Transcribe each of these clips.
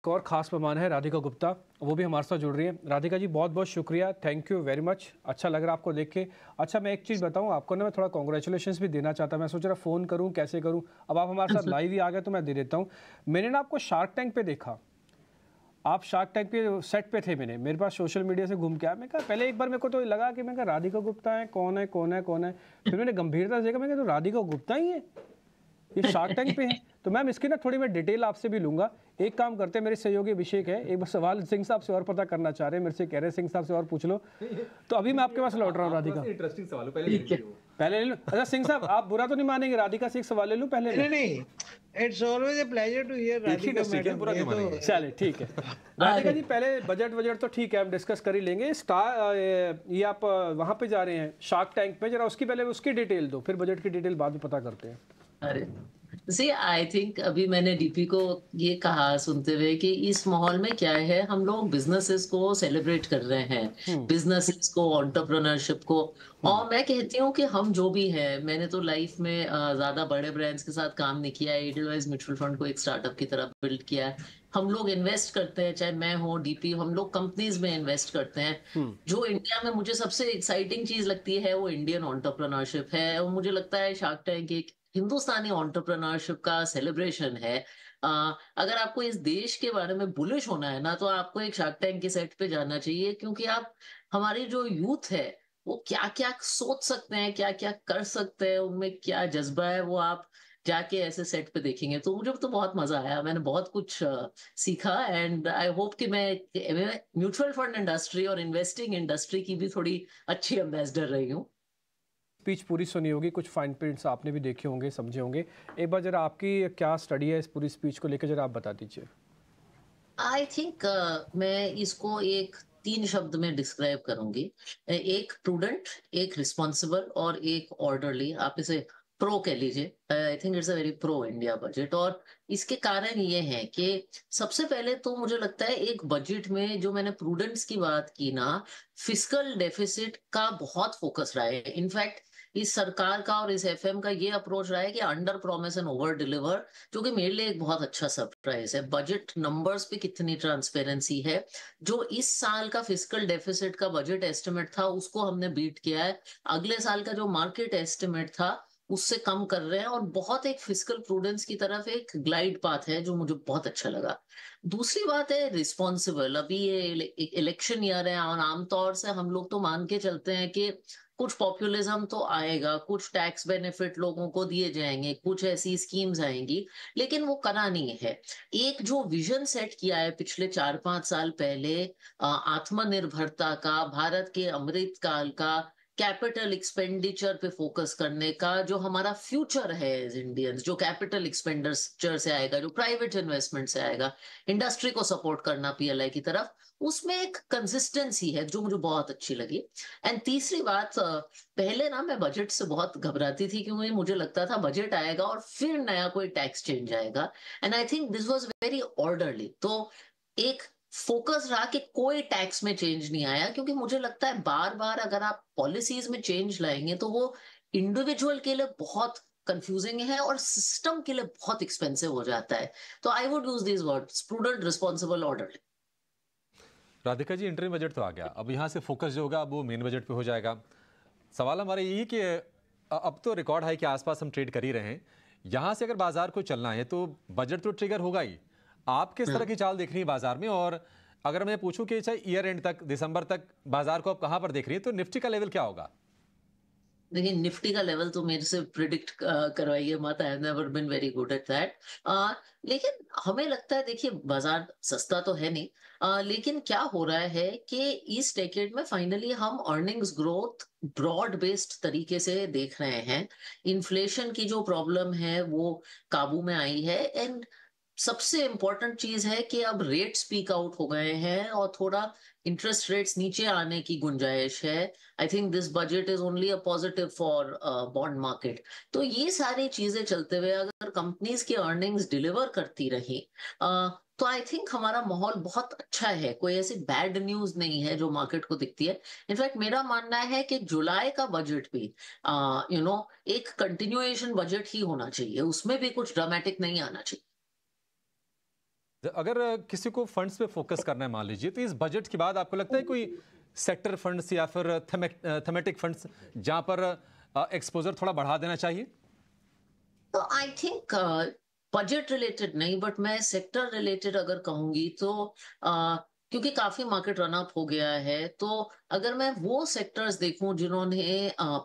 एक और खास मेहमान है राधिका गुप्ता वो भी हमारे साथ जुड़ रही है राधिका जी बहुत बहुत शुक्रिया थैंक यू वेरी मच अच्छा लग रहा है आपको देख के अच्छा मैं एक चीज़ बताऊँ आपको ना मैं थोड़ा कॉन्ग्रेचुलेशन भी देना चाहता मैं सोच रहा फ़ोन करूँ कैसे करूँ अब आप हमारे साथ लाइव ही आ गए तो मैं दे देता हूँ मैंने ना आपको शार्क टैंक पर देखा आप शार्क टैंक के सेट पे थे मैंने मेरे पास सोशल मीडिया से घूम के आया मैं कहा पहले एक बार मेरे को तो लगा कि मैं कहा राधिका गुप्ता है कौन है कौन है कौन है फिर मैंने गंभीरता से देखा मैं कहा तो राधिका गुप्ता ही है ये शार्क टैंक पे है तो मैम इसकी ना थोड़ी मैं डिटेल आपसे भी लूँगा एक काम करते हैं मेरे सहयोगी अभिषेक है एक बार सवाल सिंह साहब से और पता करना चाह रहे हैं मेरे से कह रहे हैं सिंह साहब से और पूछ लो तो अभी मैं आपके पास लौट रहा हूँ राधिका इंटरेस्टिंग सवाल पहले पहले ले लूँ अच्छा सिंह साहब आप बुरा तो नहीं मानेंगे राधिका से एक सवाल ले लूँ पहले नहीं नहीं it's always a pleasure to hear Radhika madam बुरा क्यों तो मानेंगे चलिए ठीक है राधिका जी पहले बजट बजट तो ठीक है हम डिस्कस कर ही लेंगे स्टार ये आप वहां पे जा रहे हैं शार्क टैंक पे जरा उसकी पहले उसकी डिटेल दो फिर बजट की डिटेल बाद में पता करते हैं अरे सी आई थिंक अभी मैंने डीपी को ये कहा सुनते हुए कि इस माहौल में क्या है हम लोग बिजनेसेस को सेलिब्रेट कर रहे हैं बिजनेसेस हम्म। को ऑन्टरप्रनरशिप को हम्म। और मैं कहती हूँ कि हम जो भी है मैंने तो लाइफ में ज्यादा बड़े ब्रांड्स के साथ काम नहीं किया एडलवाइज म्यूचुअल फंड को एक स्टार्टअप की तरह बिल्ड किया है हम लोग इन्वेस्ट करते हैं चाहे मैं हूँ डीपी हम लोग कंपनीज में इन्वेस्ट करते हैं हम्म। जो इंडिया में मुझे सबसे एक्साइटिंग चीज लगती है वो इंडियन ऑन्टरप्रनरशिप है और मुझे लगता है शार्क टैंक एक हिंदुस्तानी ऑन्टरप्रनरशिप का सेलिब्रेशन है आ, अगर आपको इस देश के बारे में बुलिश होना है ना तो आपको एक शार्क टैंक के सेट पे जाना चाहिए क्योंकि आप हमारी जो यूथ है वो क्या क्या सोच सकते हैं क्या क्या कर सकते हैं उनमें क्या जज्बा है वो आप जाके ऐसे सेट पे देखेंगे तो मुझे तो बहुत मजा आया मैंने बहुत कुछ सीखा एंड आई होप कि मैं म्यूचुअल फंड इंडस्ट्री और इन्वेस्टिंग इंडस्ट्री की भी थोड़ी अच्छी एम्बेसडर रही हूँ स्पीच पूरी सुनी होगी कुछ फाइन प्रिंट्स आपने भी देखे होंगे समझे होंगे एक बार जरा आपकी क्या स्टडी है इस पूरी स्पीच को लेकर जरा आप बता दीजिए आई थिंक uh, मैं इसको एक तीन शब्द में डिस्क्राइब करूंगी एक प्रूडेंट एक रिस्पॉन्सिबल और एक ऑर्डरली आप इसे प्रो कह लीजिए I think it's a very pro India budget और इसके कारण ये है कि सबसे पहले तो मुझे लगता है एक बजट में जो मैंने प्रूडेंट्स की बात की ना फिजिकल डेफिसिट का बहुत फोकस रहा है इनफैक्ट इस सरकार का और इस एफ का ये अप्रोच रहा है कि under promise and over deliver जो कि मेरे लिए एक बहुत अच्छा सरप्राइज है बजट नंबर्स पे कितनी ट्रांसपेरेंसी है जो इस साल का फिजिकल डेफिसिट का बजट एस्टिमेट था उसको हमने बीट किया है अगले साल का जो मार्केट एस्टिमेट था उससे कम कर रहे हैं और बहुत एक फिजिकल प्रूडेंस की तरफ एक ग्लाइड पाथ है जो मुझे बहुत अच्छा लगा दूसरी बात है रिस्पॉन्सिबल अभी ये इलेक्शन ईयर है और आमतौर से हम लोग तो मान के चलते हैं कि कुछ पॉपुलिज्म तो आएगा कुछ टैक्स बेनिफिट लोगों को दिए जाएंगे कुछ ऐसी स्कीम्स आएंगी लेकिन वो करा नहीं है एक जो विजन सेट किया है पिछले चार पांच साल पहले आत्मनिर्भरता का भारत के अमृत काल का कैपिटल एक्सपेंडिचर पे फोकस करने का जो हमारा फ्यूचर है एज इंडियंस जो कैपिटल एक्सपेंडिचर से आएगा जो प्राइवेट इन्वेस्टमेंट से आएगा इंडस्ट्री को सपोर्ट करना पीएलआई की तरफ उसमें एक कंसिस्टेंसी है जो मुझे बहुत अच्छी लगी एंड तीसरी बात पहले ना मैं बजट से बहुत घबराती थी क्योंकि मुझे लगता था बजट आएगा और फिर नया कोई टैक्स चेंज आएगा and I think this was very orderly तो एक फोकस रहा कि कोई टैक्स में चेंज नहीं आया क्योंकि मुझे लगता है बार बार अगर आप पॉलिसीज में चेंज लाएंगे तो वो इंडिविजुअल के लिए बहुत कंफ्यूजिंग है और सिस्टम के लिए बहुत एक्सपेंसिव हो जाता है तो I would use this word student responsible order Radhika ji interview budget तो आ गया अब यहाँ से फोकस जो होगा अब वो मेन बजट पे हो जाएगा सवाल हमारा यही कि अब तो रिकॉर्ड हाई के आसपास हम ट्रेड कर ही रहे हैं यहाँ से अगर बाजार को चलना है तो बजट तो ट्रिगर होगा ही आप किस तरह हाँ। की चाल देख रही है बाजार में और अगर मैं पूछूं कि चाहे ईयर एंड तक दिसंबर तक बाजार को आप कहां पर देख रही है तो निफ्टी का लेवल क्या होगा देखिए निफ्टी का लेवल तो मेरे से प्रिडिक्ट करवाइए मत I never been very good at that लेकिन हमें लगता है देखिए बाजार सस्ता तो है नहीं आ, लेकिन क्या हो रहा है कि इस डेकेड में फाइनली हम अर्निंग्स ग्रोथ ब्रॉड बेस्ड तरीके से देख रहे हैं इन्फ्लेशन की जो प्रॉब्लम है वो काबू में आई है एंड सबसे इंपॉर्टेंट चीज है कि अब रेट स्पीक आउट हो गए हैं और थोड़ा इंटरेस्ट रेट्स नीचे आने की गुंजाइश है I think this budget is only a positive for bond market तो ये सारी चीजें चलते हुए अगर कंपनीज की अर्निंग्स डिलीवर करती रही uh, तो आई थिंक हमारा माहौल बहुत अच्छा है कोई ऐसी बैड न्यूज नहीं है जो मार्केट को दिखती है इनफैक्ट मेरा मानना है कि जुलाई का बजट भी you uh, know you know, एक कंटिन्यूएशन बजट ही होना चाहिए उसमें भी कुछ ड्रामेटिक नहीं आना चाहिए अगर किसी को फंड्स पे फोकस करना है मान लीजिए तो इस बजट के बाद आपको लगता है कोई सेक्टर फंड्स या फिर थेमेटिक फंड्स जहां पर एक्सपोजर थोड़ा बढ़ा देना चाहिए तो आई थिंक बजट रिलेटेड नहीं बट मैं सेक्टर रिलेटेड अगर कहूंगी तो क्योंकि काफी मार्केट रनअप हो गया है तो अगर मैं वो सेक्टर्स देखूं जिन्होंने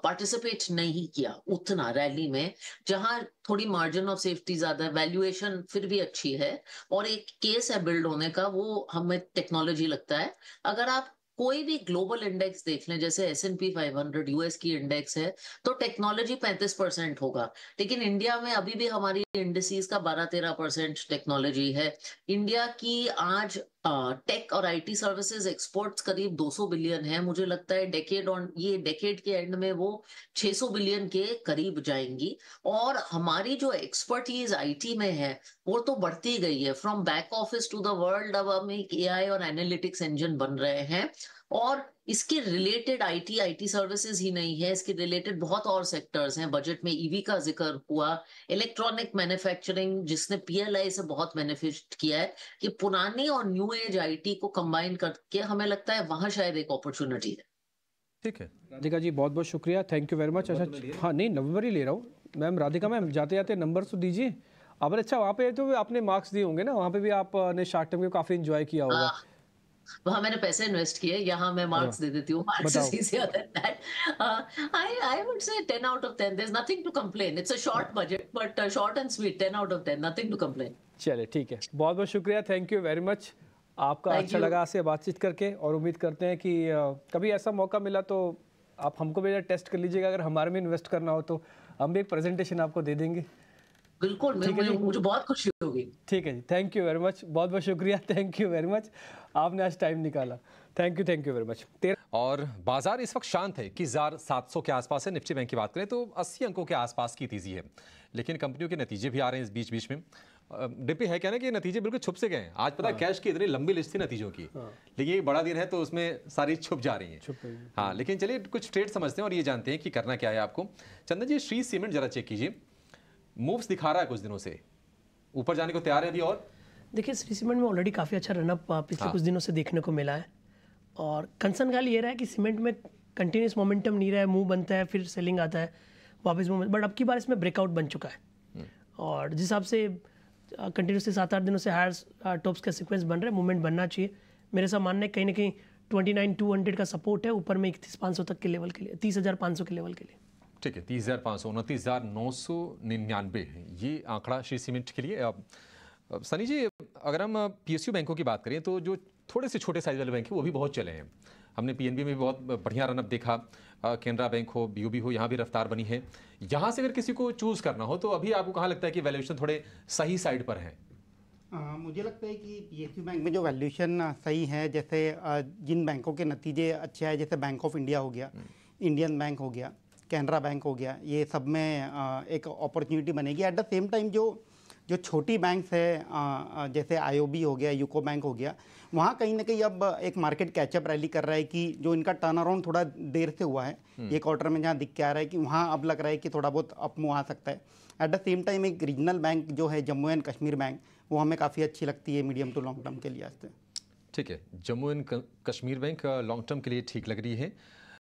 पार्टिसिपेट नहीं किया उतना रैली में जहां थोड़ी मार्जिन ऑफ सेफ्टी ज्यादा वैल्यूएशन फिर भी अच्छी है और एक केस है बिल्ड होने का वो हमें टेक्नोलॉजी लगता है अगर आप कोई भी ग्लोबल इंडेक्स देख लें जैसे S and P five hundred US की इंडेक्स है तो टेक्नोलॉजी पैंतीस परसेंट होगा लेकिन इंडिया में अभी भी हमारी इंडस्ट्रीज का बारह तेरह परसेंट टेक्नोलॉजी है इंडिया की आज टेक हाँ, और आईटी सर्विसेज एक्सपोर्ट्स करीब 200 बिलियन है मुझे लगता है डेकेड ऑन ये डेकेड के एंड में वो 600 बिलियन के करीब जाएंगी और हमारी जो एक्सपर्टीज आईटी में है वो तो बढ़ती गई है from back office to the world अब हम एक एआई और एनालिटिक्स इंजन बन रहे हैं और इसके रिलेटेड आईटी आईटी सर्विसेज ही नहीं है इसके रिलेटेड बहुत और सेक्टर्स हैं बजट में ईवी e का जिक्र हुआ इलेक्ट्रॉनिक मैन्युफैक्चरिंग जिसने पीएलआई से बहुत बेनिफिट किया है कि पुरानी और न्यू एज आईटी को कंबाइन करके हमें लगता है वहां शायद एक अपॉर्चुनिटी है ठीक है राधिका जी बहुत बहुत शुक्रिया थैंक यू वेरी मच अच्छा हाँ नहीं नवंबर ही ले रहा हूँ मैम राधिका मैम जाते जाते नंबर तो दीजिए अब अच्छा वहाँ पे तो आपने मार्क्स दिए होंगे ना वहाँ पे भी आपने शार्ट टर्म को काफ़ी इन्जॉय किया होगा हाँ। वहां मैंने पैसे इन्वेस्ट किए यहाँ मैं मार्क्स हाँ। दे देती हूँ marks is easier than that I I would say 10 out of 10 there is nothing to complain it's a short budget but short and sweet 10 out of 10 nothing to complain चलिए ठीक है बहुत बहुत शुक्रिया थैंक यू वेरी मच आपका Thank अच्छा you. लगा आपसे बातचीत करके और उम्मीद करते हैं कि uh, कभी ऐसा मौका मिला तो आप हमको भी टेस्ट कर लीजिएगा अगर हमारे में इन्वेस्ट करना हो तो हम भी एक प्रेजेंटेशन आपको दे देंगे बिल्कुल मुझे, मुझे बहुत खुशी होगी ठीक है जी थैंक यू वेरी मच बहुत बहुत शुक्रिया थैंक यू वेरी मच आपने आज टाइम निकाला thank you thank you very much और बाजार इस वक्त शांत है कि जार 700 के आसपास है निफ्टी बैंक की बात करें तो 80 अंकों के आसपास की तेजी है लेकिन कंपनियों के नतीजे भी आ रहे हैं इस बीच बीच में डिपी है क्या ना कि नतीजे बिल्कुल छुप से गए हैं आज पता हाँ। कैश की इतनी लंबी लिस्ट थी नतीजों की हाँ। लेकिन ये बड़ा दिन है तो उसमें सारी छुप जा रही है छुप हाँ लेकिन चलिए कुछ ट्रेड समझते हैं और ये जानते हैं कि करना क्या है आपको चंदन जी श्री सीमेंट जरा चेक कीजिए मूव्स दिखा रहा है कुछ दिनों से ऊपर जाने को तैयार है अभी और देखिए श्री सीमेंट में ऑलरेडी काफ़ी अच्छा रनअप पिछले हाँ। कुछ दिनों से देखने को मिला है और कंसर्न खाली ये रहा है कि सीमेंट में कंटिन्यूस मोमेंटम नहीं रहा है मूव बनता है फिर सेलिंग आता है वापस मूव बट अब की बार इसमें ब्रेकआउट बन चुका है हम्म। और जिस हिसाब से कंटिन्यूसली सात आठ दिनों से हायर टॉप्स का सिक्वेंस बन रहा है मूवमेंट बनना चाहिए मेरे साथ मानना है कहीं ना कहीं ट्वेंटी नाइन टू हंड्रेड का सपोर्ट है ऊपर में इकतीस पाँच सौ तक के लेवल के लिए तीस हज़ार पाँच सौ के लेवल के लिए ठीक है तीस हज़ार पाँच सौ उनतीस हज़ार नौ सौ निन्यानवे है ये आंकड़ा श्री सीमेंट के लिए अब, सनी जी अगर हम पी बैंकों की बात करें तो जो थोड़े से छोटे साइज वाले बैंक हैं वो भी बहुत चले हैं हमने पी में भी बहुत बढ़िया रनअप देखा केनरा बैंक हो बी हो यहाँ भी रफ्तार बनी है यहाँ से अगर किसी को चूज़ करना हो तो अभी आपको कहाँ लगता है कि वैल्यूएशन थोड़े सही साइड पर हैं आ, मुझे लगता है कि पी बैंक में जो वैल्यूशन सही है जैसे जिन बैंकों के नतीजे अच्छे हैं जैसे बैंक ऑफ इंडिया हो गया इंडियन हम्म। बैंक हो गया कैनरा बैंक हो गया ये सब में एक अपॉर्चुनिटी बनेगी एट द सेम टाइम जो जो छोटी बैंक्स है जैसे आईओबी हो गया यूको बैंक हो गया वहाँ कहीं ना कहीं अब एक मार्केट कैचअप रैली कर रहा है कि जो इनका टर्न अराउंड थोड़ा देर से हुआ है ये हम्म। क्वार्टर में जहाँ दिख के आ रहा है कि वहाँ अब लग रहा है कि थोड़ा बहुत अपमू आ सकता है एट द सेम टाइम एक रीजनल बैंक जो है जम्मू एंड कश्मीर बैंक वो हमें काफ़ी अच्छी लगती है मीडियम टू लॉन्ग टर्म के लिए आज तो। ठीक है Jammu and Kashmir bank long term के लिए ठीक लग रही है